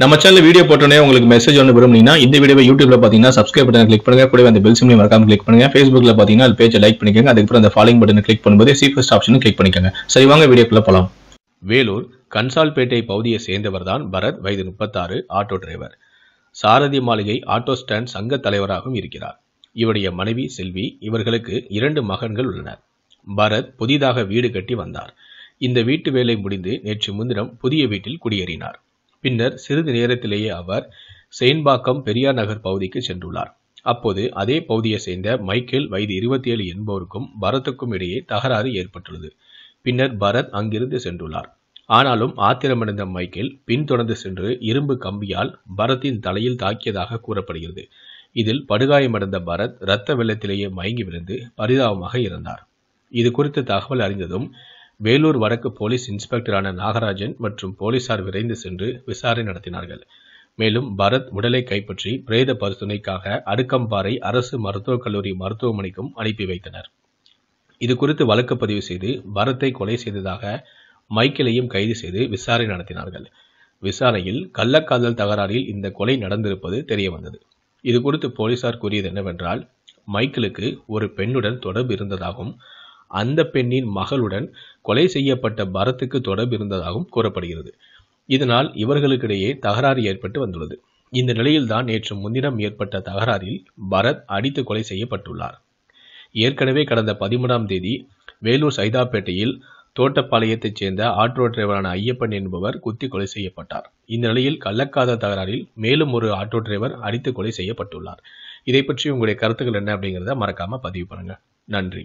நம்ம channel video போட்டோன்னே உங்களுக்கு மெசேஜ் ஒன்று விரும்புனீங்கன்னா இந்த வீடியோ யூடியூப்ல பார்த்தீங்கன்னா சப்ஸ்கிரைப் பட்டன் கிளிக் பண்ணுங்க கூட அந்த பெல் சிம்லையும் மறக்காம கிளிக் பண்ணுங்க ஃபேஸ்புக்ல பார்த்தீங்கன்னா அது பேஜை லைக் பண்ணிக்கோங்க அதுக்கப்புறம் அந்த ஃபாலோ பட்டன் கிளிக் பண்ணும்போது சீஃபஸ்ட் ஆப்ஷன் கிளிக் பண்ணிக்கோங்க சரி வாங்க வீடியோக்குள்ள போகலாம் வேலூர் கன்சால்பேட்டை பகுதியை சேர்ந்தவர் தான் பரத் வயது முப்பத்தாறு ஆட்டோ டிரைவர் சாரதி மாளிகை ஆட்டோ ஸ்டாண்ட் சங்க தலைவராகவும் இருக்கிறார் இவருடைய மனைவி செல்வி இவர்களுக்கு இரண்டு மகன்கள் உள்ளனர் பரத் புதிதாக வீடு கட்டி வந்தார் இந்த வீட்டு வேலை முடிந்து நேற்று முன்தினம் புதிய வீட்டில் குடியேறினார் பின்னர் சிறிது நேரத்திலேயே அவர் செயின்பாக்கம் பெரியார் நகர் பகுதிக்கு சென்றுள்ளார் அப்போது அதே பகுதியை சேர்ந்த மைக்கேல் வயது இருபத்தி ஏழு என்பவருக்கும் பரத்துக்கும் இடையே தகராறு ஏற்பட்டுள்ளது பின்னர் பரத் அங்கிருந்து சென்றுள்ளார் ஆனாலும் ஆத்திரமடைந்த மைக்கேல் பின்தொடர்ந்து சென்று இரும்பு கம்பியால் பரத்தின் தலையில் தாக்கியதாக கூறப்படுகிறது இதில் படுகாயமடைந்த பரத் இரத்த வெள்ளத்திலேயே மயங்கி விழுந்து பரிதாபமாக இருந்தார் இது குறித்து தகவல் அறிந்ததும் வேலூர் வடக்கு போலீஸ் இன்ஸ்பெக்டரான நாகராஜன் மற்றும் போலீசார் விரைந்து சென்று விசாரணை நடத்தினார்கள் மேலும் பரத் உடலை கைப்பற்றி பிரேத பரிசோதனைக்காக அடுக்கம்பாறை அரசு மருத்துவக் கல்லூரி மருத்துவமனைக்கும் அனுப்பி வைத்தனர் இது குறித்து வழக்கு பதிவு செய்து பரத்தை கொலை செய்ததாக மைக்கேலையும் கைது செய்து விசாரணை நடத்தினார்கள் விசாரணையில் கள்ளக்காதல் தகராறில் இந்த கொலை நடந்திருப்பது தெரிய வந்தது இது குறித்து போலீசார் கூறியது என்னவென்றால் மைக்கேலுக்கு ஒரு பெண்ணுடன் தொடர்பு இருந்ததாகவும் அந்த பெண்ணின் மகளுடன் கொலை செய்யப்பட்ட பரத்துக்கு தொடர்பு இருந்ததாகவும் கூறப்படுகிறது இதனால் இவர்களுக்கிடையே தகராறு ஏற்பட்டு வந்துள்ளது இந்த நிலையில்தான் நேற்று முன்தினம் ஏற்பட்ட தகராறில் பரத் அடித்து கொலை செய்யப்பட்டுள்ளார் ஏற்கனவே கடந்த பதிமூணாம் தேதி வேலூர் சைதாப்பேட்டையில் தோட்டப்பாளையத்தைச் சேர்ந்த ஆட்டோ டிரைவரான ஐயப்பன் என்பவர் குத்தி கொலை செய்யப்பட்டார் இந்த நிலையில் கள்ளக்காத தகராறில் மேலும் ஒரு ஆட்டோ டிரைவர் அடித்து கொலை செய்யப்பட்டுள்ளார் இதை பற்றி உங்களுடைய கருத்துக்கள் என்ன அப்படிங்கிறத மறக்காம பதிவு பண்ணுங்க நன்றி